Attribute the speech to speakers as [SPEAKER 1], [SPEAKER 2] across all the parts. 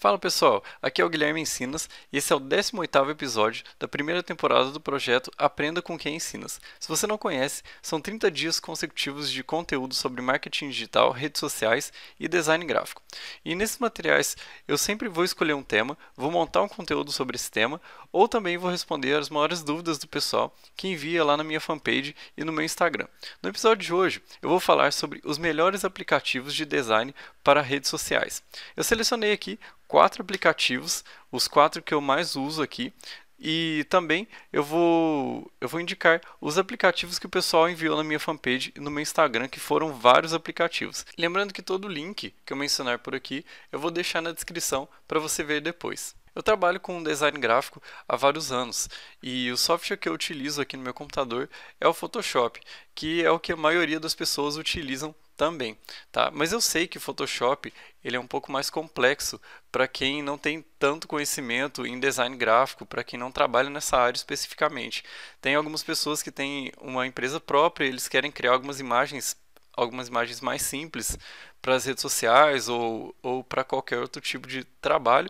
[SPEAKER 1] Fala pessoal, aqui é o Guilherme Ensinas e esse é o 18 episódio da primeira temporada do projeto Aprenda com quem ensinas. Se você não conhece, são 30 dias consecutivos de conteúdo sobre marketing digital, redes sociais e design gráfico. E nesses materiais eu sempre vou escolher um tema, vou montar um conteúdo sobre esse tema ou também vou responder as maiores dúvidas do pessoal que envia lá na minha fanpage e no meu Instagram. No episódio de hoje eu vou falar sobre os melhores aplicativos de design para redes sociais. Eu selecionei aqui quatro aplicativos, os quatro que eu mais uso aqui. E também eu vou, eu vou indicar os aplicativos que o pessoal enviou na minha fanpage e no meu Instagram, que foram vários aplicativos. Lembrando que todo o link que eu mencionar por aqui eu vou deixar na descrição para você ver depois. Eu trabalho com design gráfico há vários anos e o software que eu utilizo aqui no meu computador é o Photoshop, que é o que a maioria das pessoas utilizam também, tá? Mas eu sei que o Photoshop ele é um pouco mais complexo para quem não tem tanto conhecimento em design gráfico, para quem não trabalha nessa área especificamente. Tem algumas pessoas que têm uma empresa própria, eles querem criar algumas imagens, algumas imagens mais simples para as redes sociais ou, ou para qualquer outro tipo de trabalho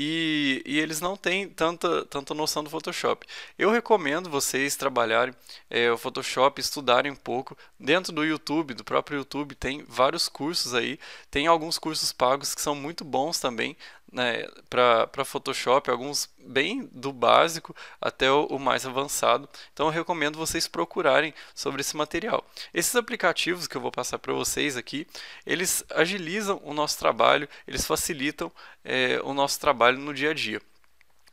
[SPEAKER 1] e, e eles não têm tanta, tanta noção do Photoshop. Eu recomendo vocês trabalharem é, o Photoshop, estudarem um pouco. Dentro do YouTube, do próprio YouTube, tem vários cursos aí. Tem alguns cursos pagos que são muito bons também né, para Photoshop, alguns bem do básico até o, o, mais avançado. Então eu recomendo vocês procurarem sobre esse material. Esses aplicativos que eu vou passar para vocês aqui, eles agilizam o nosso trabalho, eles facilitam é, o nosso trabalho no dia a dia.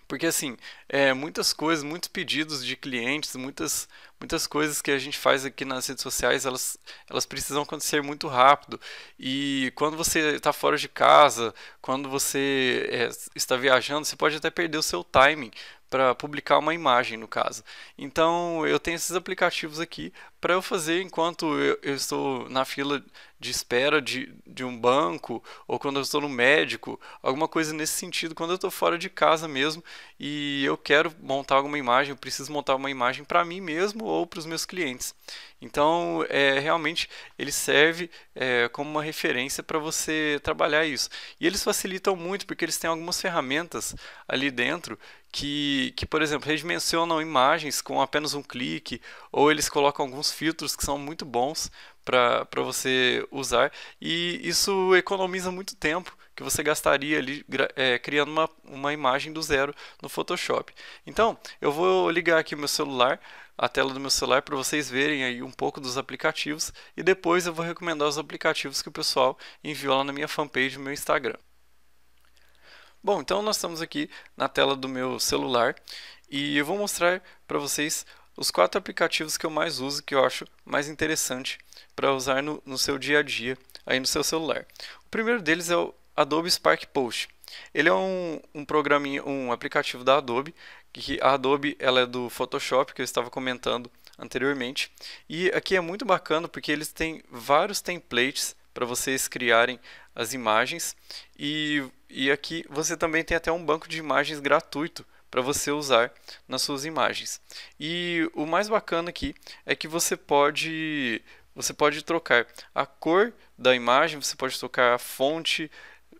[SPEAKER 1] Porque assim, é, muitas coisas, muitos pedidos de clientes, muitas muitas coisas que a gente faz aqui nas redes sociais, elas, elas precisam acontecer muito rápido. E quando você está fora de casa, quando você é, está viajando, você pode até perder o seu timing, para publicar uma imagem no caso. Então eu tenho esses aplicativos aqui para eu fazer enquanto eu, eu, estou na fila de espera de, de um banco ou quando eu estou no médico, alguma coisa nesse sentido, quando eu estou fora de casa mesmo e eu quero montar alguma imagem, eu preciso montar uma imagem para mim mesmo ou para os meus clientes. Então é, realmente ele serve é, como uma referência para você trabalhar isso. E eles facilitam muito porque eles têm algumas ferramentas ali dentro que, que, por exemplo, redimensionam imagens com apenas um clique, ou eles colocam alguns filtros que são muito bons para você usar, e isso economiza muito tempo que você gastaria ali é, criando uma, uma imagem do zero no Photoshop. Então, eu vou ligar aqui o meu celular, a tela do meu celular, para vocês verem aí um pouco dos aplicativos, e depois eu vou recomendar os aplicativos que o pessoal enviou lá na minha fanpage no meu Instagram. Bom, então nós estamos aqui na tela do meu celular e eu vou mostrar para vocês os quatro aplicativos que eu mais uso, que eu acho mais interessante para usar no, no, seu dia a dia, aí no seu celular. O primeiro deles é o Adobe Spark Post. Ele é um, um programinha, um aplicativo da Adobe, que a Adobe ela é do Photoshop, que eu estava comentando anteriormente. E aqui é muito bacana porque eles têm vários templates para vocês criarem as imagens. E, e aqui você também tem até um banco de imagens gratuito para você usar nas suas imagens. E o mais bacana aqui é que você pode você pode trocar a cor da imagem, você pode trocar a fonte,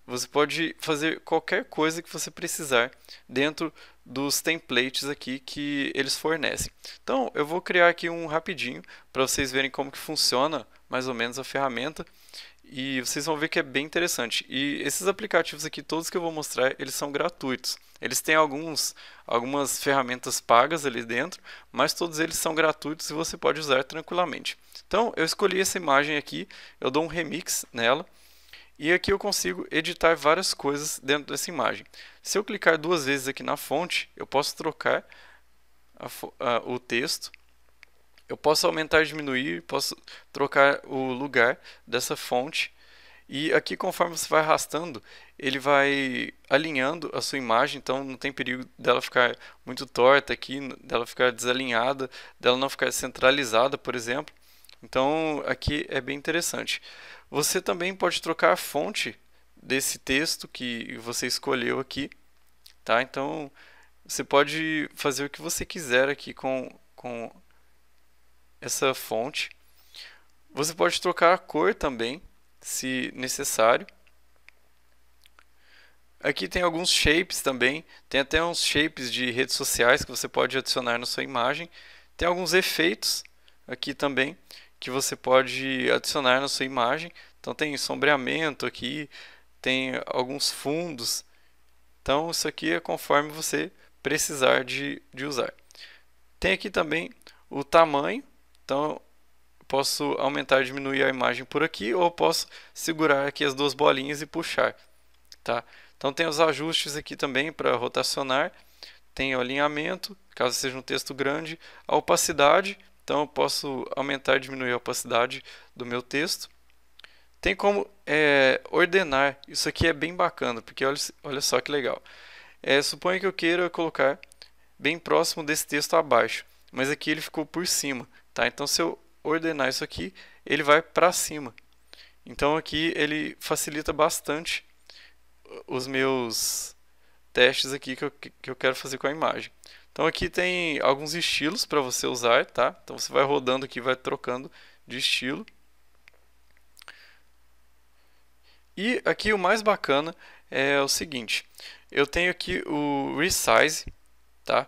[SPEAKER 1] você pode fazer qualquer coisa que você precisar dentro dos templates aqui que eles fornecem. Então, eu vou criar aqui um rapidinho para vocês verem como que funciona mais ou menos a ferramenta. E vocês vão ver que é bem interessante. E esses aplicativos aqui, todos que eu vou mostrar, eles são gratuitos. Eles têm alguns, algumas ferramentas pagas ali dentro, mas todos eles são gratuitos e você pode usar tranquilamente. Então, eu escolhi essa imagem aqui, eu dou um remix nela, e aqui eu consigo editar várias coisas dentro dessa imagem. Se eu clicar duas vezes aqui na fonte, eu posso trocar a, a, o texto eu posso aumentar e diminuir, posso trocar o lugar dessa fonte. E aqui, conforme você vai arrastando, ele vai alinhando a sua imagem, então não tem perigo dela ficar muito torta aqui, dela ficar desalinhada, dela não ficar centralizada, por exemplo. Então, aqui é bem interessante. Você também pode trocar a fonte desse texto que você escolheu aqui, tá? Então, você pode fazer o que você quiser aqui com, com essa fonte. Você pode trocar a cor também, se necessário. Aqui tem alguns shapes também, tem até uns shapes de redes sociais que você pode adicionar na sua imagem. Tem alguns efeitos aqui também que você pode adicionar na sua imagem. Então tem sombreamento aqui, tem alguns fundos. Então isso aqui é conforme você precisar de, de usar. Tem aqui também o tamanho, então, posso aumentar e diminuir a imagem por aqui, ou posso segurar aqui as duas bolinhas e puxar. Tá? Então tem os ajustes aqui também para rotacionar, tem o alinhamento, caso seja um texto grande, a opacidade, então eu posso aumentar e diminuir a opacidade do meu texto. Tem como é, ordenar, isso aqui é bem bacana, porque olha, olha só que legal. É, suponha que eu queira colocar bem próximo desse texto abaixo, mas aqui ele ficou por cima. Tá? Então, se eu ordenar isso aqui, ele vai para cima. Então, aqui ele facilita bastante os meus testes aqui que eu, que eu quero fazer com a imagem. Então, aqui tem alguns estilos para você usar, tá? Então, você vai rodando aqui, vai trocando de estilo. E aqui o mais bacana é o seguinte, eu tenho aqui o resize, tá?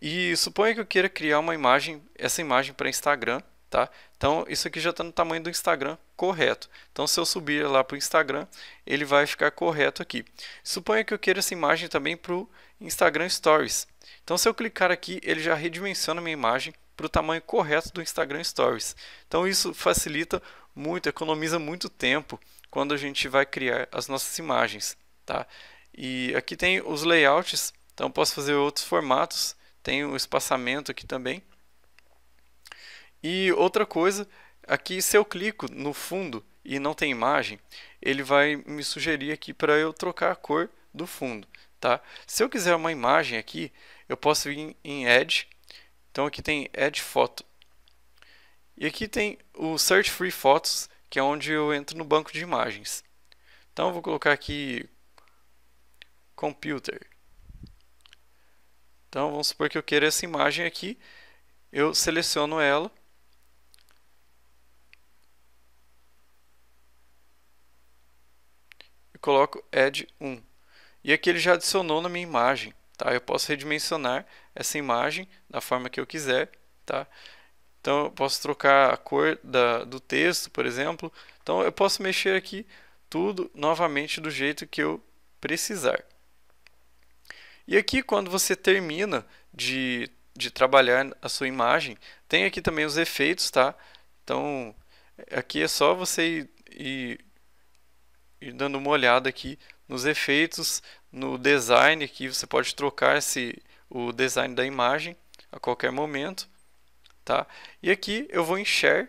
[SPEAKER 1] E suponha que eu queira criar uma imagem, essa imagem para Instagram, tá? Então isso aqui já está no tamanho do Instagram correto. Então se eu subir lá para o Instagram, ele vai ficar correto aqui. Suponha que eu queira essa imagem também para o Instagram Stories. Então se eu clicar aqui, ele já redimensiona minha imagem para o tamanho correto do Instagram Stories. Então isso facilita muito, economiza muito tempo quando a gente vai criar as nossas imagens, tá? E aqui tem os layouts, então posso fazer outros formatos tem o um espaçamento aqui também. E outra coisa, aqui se eu clico no fundo e não tem imagem, ele vai me sugerir aqui para eu trocar a cor do fundo. Tá? Se eu quiser uma imagem aqui, eu posso vir em Edge. Então aqui tem Edge Photo. E aqui tem o Search Free Photos, que é onde eu entro no banco de imagens. Então eu vou colocar aqui Computer. Então vamos supor que eu queira essa imagem aqui, eu seleciono ela. E coloco add 1. E aqui ele já adicionou na minha imagem. Tá? Eu posso redimensionar essa imagem da forma que eu quiser. Tá? Então eu posso trocar a cor da, do texto, por exemplo. Então eu posso mexer aqui tudo novamente do jeito que eu precisar. E aqui, quando você termina de, de trabalhar a sua imagem, tem aqui também os efeitos, tá? Então, aqui é só você ir, ir, dando uma olhada aqui nos efeitos, no design aqui, você pode trocar esse, o design da imagem a qualquer momento, tá? E aqui eu vou em share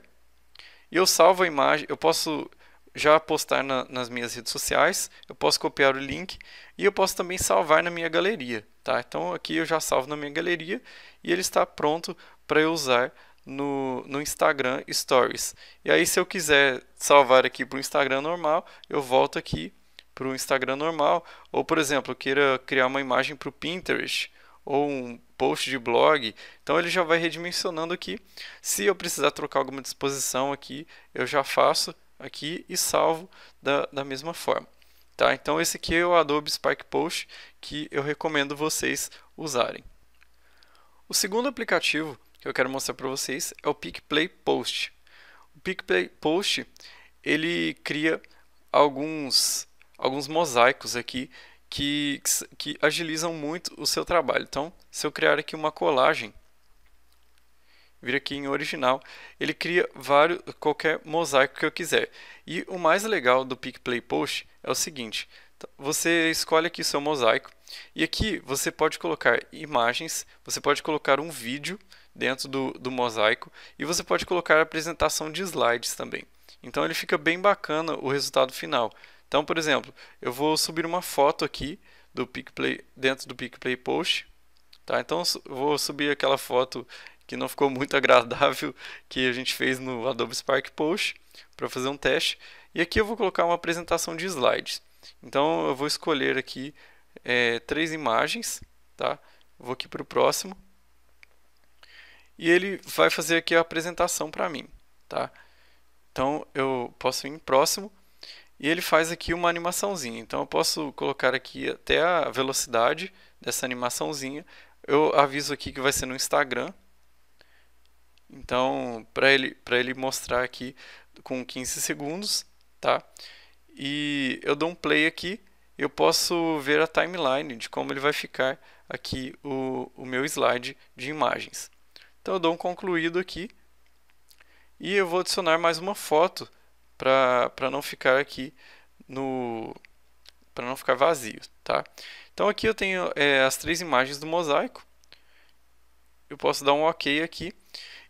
[SPEAKER 1] e eu salvo a imagem, eu posso já postar na, nas minhas redes sociais, eu posso copiar o link e eu posso também salvar na minha galeria. Tá? Então aqui eu já salvo na minha galeria e ele está pronto para eu usar no, no Instagram Stories. E aí se eu quiser salvar aqui para o Instagram normal, eu volto aqui para o Instagram normal. Ou por exemplo, eu queira criar uma imagem para o Pinterest ou um post de blog. Então ele já vai redimensionando aqui. Se eu precisar trocar alguma disposição aqui, eu já faço aqui e salvo da, da mesma forma. Tá? Então esse aqui é o Adobe Spark Post que eu recomendo vocês usarem. O segundo aplicativo que eu quero mostrar para vocês é o PicPlay Post. O PicPlay Post ele cria alguns, alguns mosaicos aqui que, que agilizam muito o seu trabalho. Então, se eu criar aqui uma colagem vir aqui em original, ele cria vários, qualquer mosaico que eu quiser. E o mais legal do Pick Play Post é o seguinte, você escolhe aqui o seu mosaico e aqui você pode colocar imagens, você pode colocar um vídeo dentro do, do mosaico e você pode colocar apresentação de slides também. Então ele fica bem bacana o resultado final. Então, por exemplo, eu vou subir uma foto aqui do PicPlay, dentro do PicPlay Post. Tá? Então, eu vou subir aquela foto que não ficou muito agradável que a gente fez no Adobe Spark Post para fazer um teste. E aqui eu vou colocar uma apresentação de slides. Então eu vou escolher aqui é, três imagens, tá? Vou aqui para o próximo e ele vai fazer aqui a apresentação para mim, tá? Então eu posso ir em próximo e ele faz aqui uma animaçãozinha. Então eu posso colocar aqui até a velocidade dessa animaçãozinha. Eu aviso aqui que vai ser no Instagram, então, para ele, ele mostrar aqui com 15 segundos, tá? E eu dou um play aqui, eu posso ver a timeline de como ele vai ficar aqui o, o meu slide de imagens. Então eu dou um concluído aqui e eu vou adicionar mais uma foto para não ficar aqui no para não ficar vazio, tá? Então aqui eu tenho é, as três imagens do mosaico. Eu posso dar um OK aqui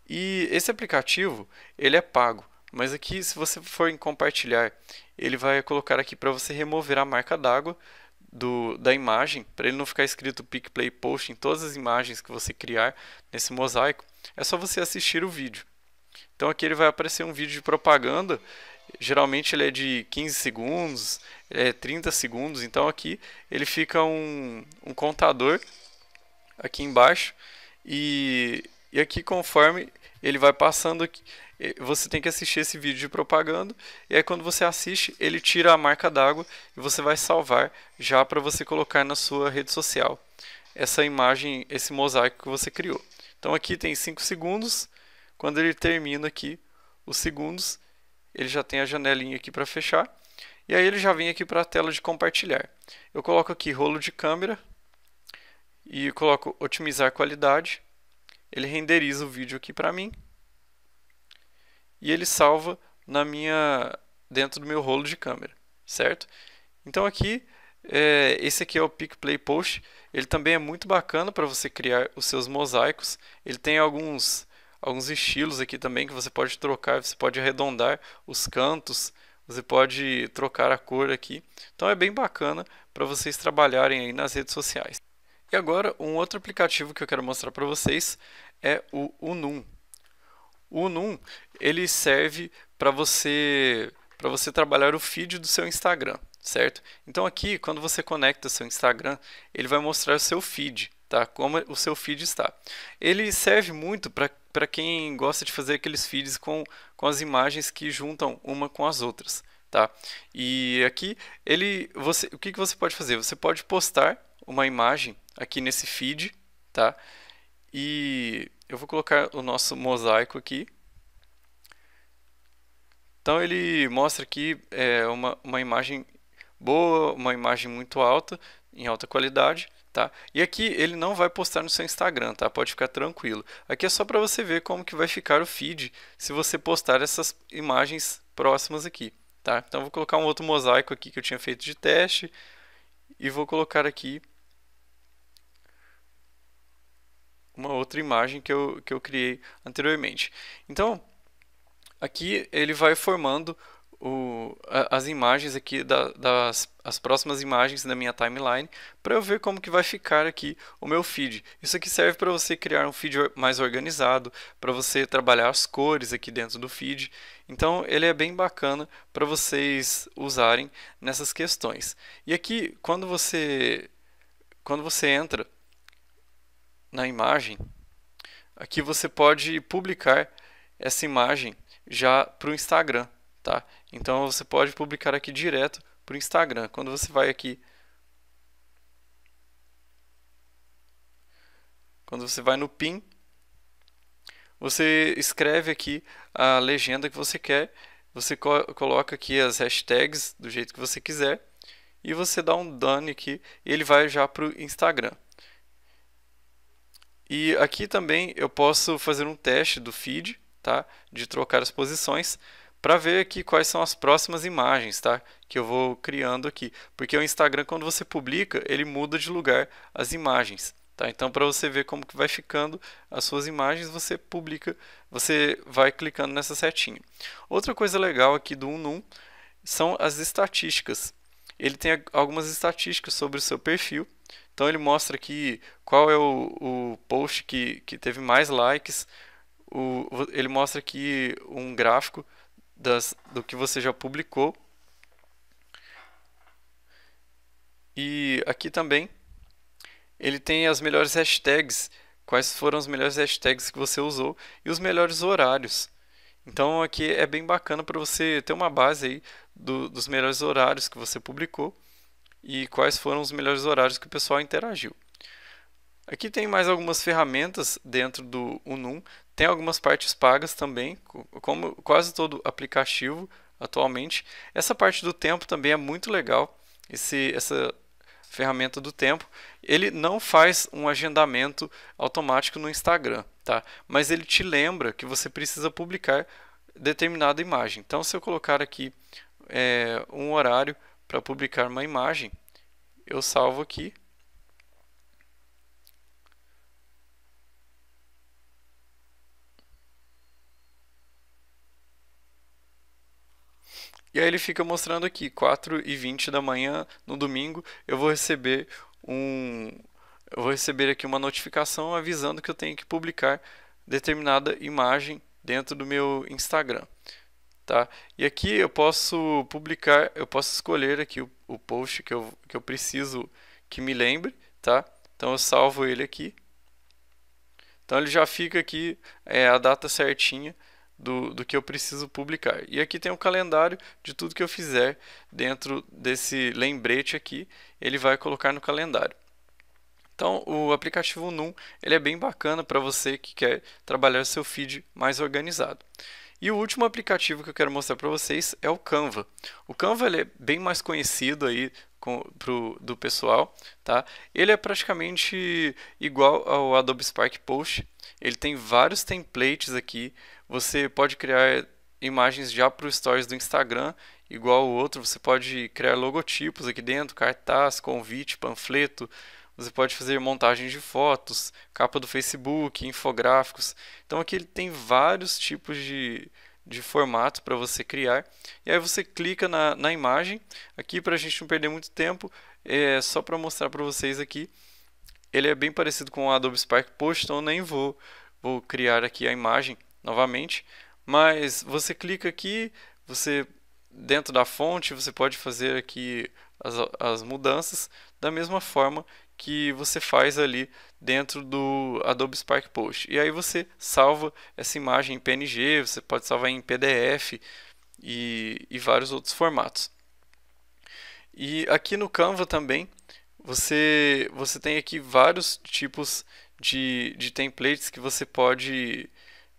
[SPEAKER 1] e esse aplicativo, ele é pago, mas aqui se você for em compartilhar, ele vai colocar aqui para você remover a marca d'água do, da imagem, para ele não ficar escrito PicPlay Post em todas as imagens que você criar nesse mosaico, é só você assistir o vídeo. Então aqui ele vai aparecer um vídeo de propaganda, geralmente ele é de 15 segundos, é 30 segundos, então aqui ele fica um, um contador aqui embaixo e, e aqui conforme ele vai passando Você tem que assistir esse vídeo de propaganda. E aí, quando você assiste, ele tira a marca d'água e você vai salvar já para você colocar na sua rede social essa imagem, esse mosaico que você criou. Então, aqui tem 5 segundos. Quando ele termina aqui os segundos, ele já tem a janelinha aqui para fechar. E aí, ele já vem aqui para a tela de compartilhar. Eu coloco aqui rolo de câmera e coloco otimizar qualidade ele renderiza o vídeo aqui para mim e ele salva na minha dentro do meu rolo de câmera, certo? Então aqui é, esse aqui é o PicPlay Post. Ele também é muito bacana para você criar os seus mosaicos. Ele tem alguns alguns estilos aqui também que você pode trocar. Você pode arredondar os cantos. Você pode trocar a cor aqui. Então é bem bacana para vocês trabalharem aí nas redes sociais. E agora, um outro aplicativo que eu quero mostrar para vocês é o Unum. O Unum, ele serve para você para você trabalhar o feed do seu Instagram, certo? Então aqui, quando você conecta seu Instagram, ele vai mostrar o seu feed, tá? Como o seu feed está. Ele serve muito para quem gosta de fazer aqueles feeds com, com as imagens que juntam uma com as outras, tá? E aqui ele você o que, que você pode fazer? Você pode postar uma imagem aqui nesse feed, tá? E eu vou colocar o nosso mosaico aqui. Então ele mostra aqui é, uma, uma imagem boa, uma imagem muito alta, em alta qualidade, tá? E aqui ele não vai postar no seu Instagram, tá? Pode ficar tranquilo. Aqui é só para você ver como que vai ficar o feed se você postar essas imagens próximas aqui, tá? Então vou colocar um outro mosaico aqui que eu tinha feito de teste e vou colocar aqui uma outra imagem que eu, que eu criei anteriormente. Então, aqui ele vai formando o, as imagens aqui da, das as próximas imagens da minha timeline para eu ver como que vai ficar aqui o meu feed. Isso aqui serve para você criar um feed mais organizado, para você trabalhar as cores aqui dentro do feed. Então ele é bem bacana para vocês usarem nessas questões. E aqui quando você quando você entra na imagem, aqui você pode publicar essa imagem já para o Instagram, tá? Então você pode publicar aqui direto para o Instagram. Quando você vai aqui, quando você vai no PIN, você escreve aqui a legenda que você quer, você co coloca aqui as hashtags do jeito que você quiser e você dá um done aqui, ele vai já para o Instagram. E aqui também eu posso fazer um teste do feed, tá? De trocar as posições para ver aqui quais são as próximas imagens, tá? Que eu vou criando aqui, porque o Instagram quando você publica, ele muda de lugar as imagens, tá? Então para você ver como que vai ficando as suas imagens, você publica, você vai clicando nessa setinha. Outra coisa legal aqui do Unum são as estatísticas. Ele tem algumas estatísticas sobre o seu perfil então ele mostra aqui qual é o, o post que, que teve mais likes. O, ele mostra aqui um gráfico das, do que você já publicou. E aqui também ele tem as melhores hashtags, quais foram as melhores hashtags que você usou e os melhores horários. Então aqui é bem bacana para você ter uma base aí do, dos melhores horários que você publicou e quais foram os melhores horários que o pessoal interagiu. Aqui tem mais algumas ferramentas dentro do Unum, tem algumas partes pagas também, como quase todo aplicativo atualmente. Essa parte do tempo também é muito legal, esse, essa ferramenta do tempo. Ele não faz um agendamento automático no Instagram, tá? mas ele te lembra que você precisa publicar determinada imagem. Então, se eu colocar aqui é, um horário para publicar uma imagem, eu salvo aqui. E aí ele fica mostrando aqui, 4 e 20 da manhã no domingo, eu vou receber um eu vou receber aqui uma notificação avisando que eu tenho que publicar determinada imagem dentro do meu Instagram tá? E aqui eu posso publicar, eu posso escolher aqui o, o post que eu, que eu preciso que me lembre, tá? Então eu salvo ele aqui. Então ele já fica aqui é, a data certinha do, do que eu preciso publicar. E aqui tem o um calendário de tudo que eu fizer dentro desse lembrete aqui, ele vai colocar no calendário. Então, o aplicativo Num ele é bem bacana para você que quer trabalhar seu feed mais organizado. E o último aplicativo que eu quero mostrar para vocês é o Canva. O Canva ele é bem mais conhecido aí com, pro, do pessoal, tá? Ele é praticamente igual ao Adobe Spark Post. Ele tem vários templates aqui. Você pode criar imagens já para os stories do Instagram, igual o outro. Você pode criar logotipos aqui dentro, cartaz, convite, panfleto, você pode fazer montagens de fotos, capa do Facebook, infográficos. Então aqui ele tem vários tipos de, de formatos para você criar. E aí você clica na, na imagem. Aqui para a gente não perder muito tempo, é só para mostrar para vocês aqui. Ele é bem parecido com o Adobe Spark Post, então eu nem vou, vou criar aqui a imagem novamente. Mas você clica aqui, você dentro da fonte você pode fazer aqui as, as mudanças da mesma forma que você faz ali dentro do Adobe Spark Post. E aí você salva essa imagem em PNG, você pode salvar em PDF e, e vários outros formatos. E aqui no Canva também você, você tem aqui vários tipos de, de templates que você pode,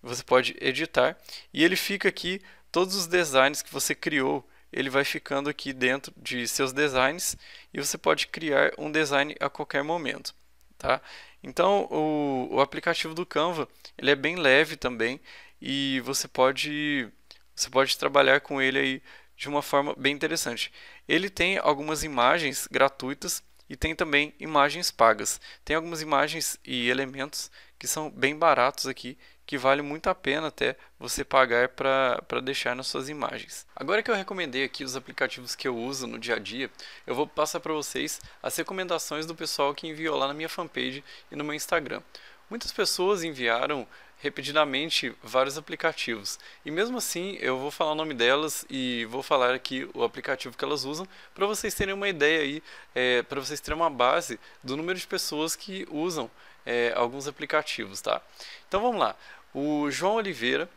[SPEAKER 1] você pode editar e ele fica aqui todos os designs que você criou ele vai ficando aqui dentro de seus designs e você pode criar um design a qualquer momento. Tá? Então, o, o aplicativo do Canva ele é bem leve também e você pode, você pode trabalhar com ele aí de uma forma bem interessante. Ele tem algumas imagens gratuitas e tem também imagens pagas. Tem algumas imagens e elementos que são bem baratos aqui que vale muito a pena até você pagar para deixar nas suas imagens. Agora que eu recomendei aqui os aplicativos que eu uso no dia a dia, eu vou passar para vocês as recomendações do pessoal que enviou lá na minha fanpage e no meu Instagram. Muitas pessoas enviaram repetidamente vários aplicativos. E mesmo assim, eu vou falar o nome delas e vou falar aqui o aplicativo que elas usam para vocês terem uma ideia aí, é, para vocês terem uma base do número de pessoas que usam é, alguns aplicativos, tá? Então vamos lá. O João Oliveira,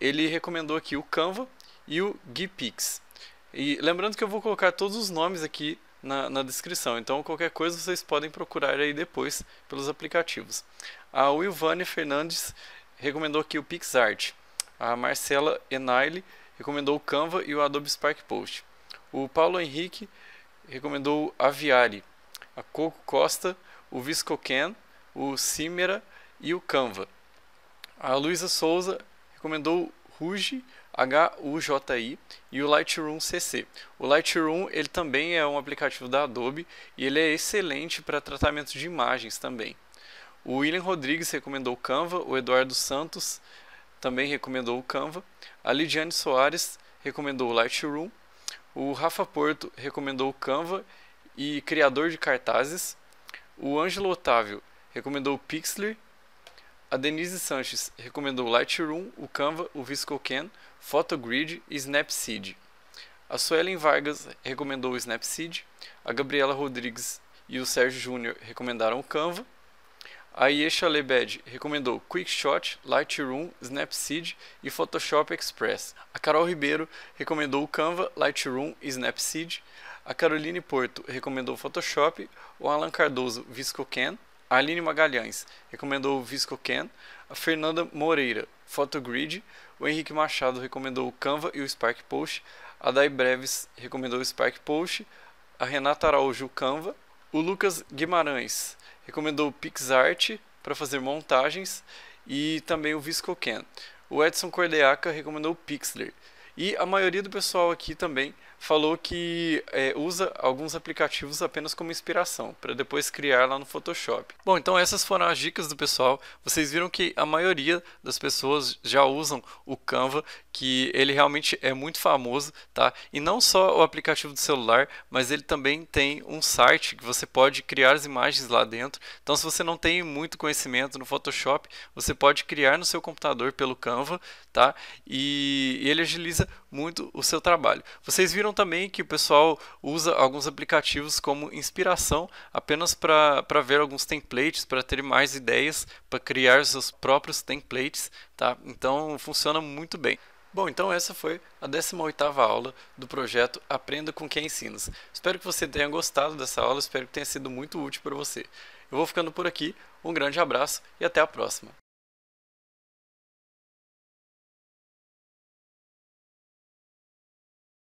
[SPEAKER 1] ele recomendou aqui o Canva e o GeePix. E lembrando que eu vou colocar todos os nomes aqui na, na, descrição, então qualquer coisa vocês podem procurar aí depois pelos aplicativos. A Wilvane Fernandes recomendou aqui o PixArt. A Marcela Enaile recomendou o Canva e o Adobe Spark Post. O Paulo Henrique recomendou o Aviari. A Coco Costa, o ViscoCan, o Cimera e o Canva. A Luísa Souza recomendou j HUJI e o Lightroom CC. O Lightroom ele também é um aplicativo da Adobe e ele é excelente para tratamento de imagens também. O William Rodrigues recomendou o Canva, o Eduardo Santos também recomendou o Canva, a Lidiane Soares recomendou o Lightroom, o Rafa Porto recomendou o Canva e criador de cartazes, o Ângelo Otávio recomendou o Pixlr a Denise Sanches recomendou Lightroom, o Canva, o ViscoCAN, Photogrid e Snapseed. A Suelen Vargas recomendou o Snapseed, a Gabriela Rodrigues e o Sérgio Júnior recomendaram o Canva, a Yesha Lebed recomendou QuickShot, Lightroom, Snapseed e Photoshop Express. A Carol Ribeiro recomendou o Canva, Lightroom e Snapseed. A Caroline Porto recomendou Photoshop, o Alan Cardoso ViscoCAN, Aline Magalhães recomendou o Visco A Fernanda Moreira, Photogrid. O Henrique Machado recomendou o Canva e o Spark Post. A Dai Breves recomendou o Spark Post. A Renata Araújo, o Canva. O Lucas Guimarães recomendou o PixArt para fazer montagens e também o ViscoCan. O Edson Cordeaca recomendou o Pixlr. E a maioria do pessoal aqui também falou que é, usa alguns aplicativos apenas como inspiração, para depois criar lá no Photoshop. Bom, então essas foram as dicas do pessoal. Vocês viram que a maioria das pessoas já usam o Canva que ele realmente é muito famoso, tá? E não só o aplicativo do celular, mas ele também tem um site que você pode criar as imagens lá dentro. Então, se você não tem muito conhecimento no Photoshop, você pode criar no seu computador pelo Canva, tá? E ele agiliza muito o seu trabalho. Vocês viram também que o pessoal usa alguns aplicativos como inspiração, apenas para ver alguns templates, para ter mais ideias, para criar os seus próprios templates, tá? Então funciona muito bem. Bom, então essa foi a 18ª aula do projeto Aprenda com quem ensinas. Espero que você tenha gostado dessa aula, espero que tenha sido muito útil para você. Eu vou ficando por aqui, um grande abraço e até a próxima.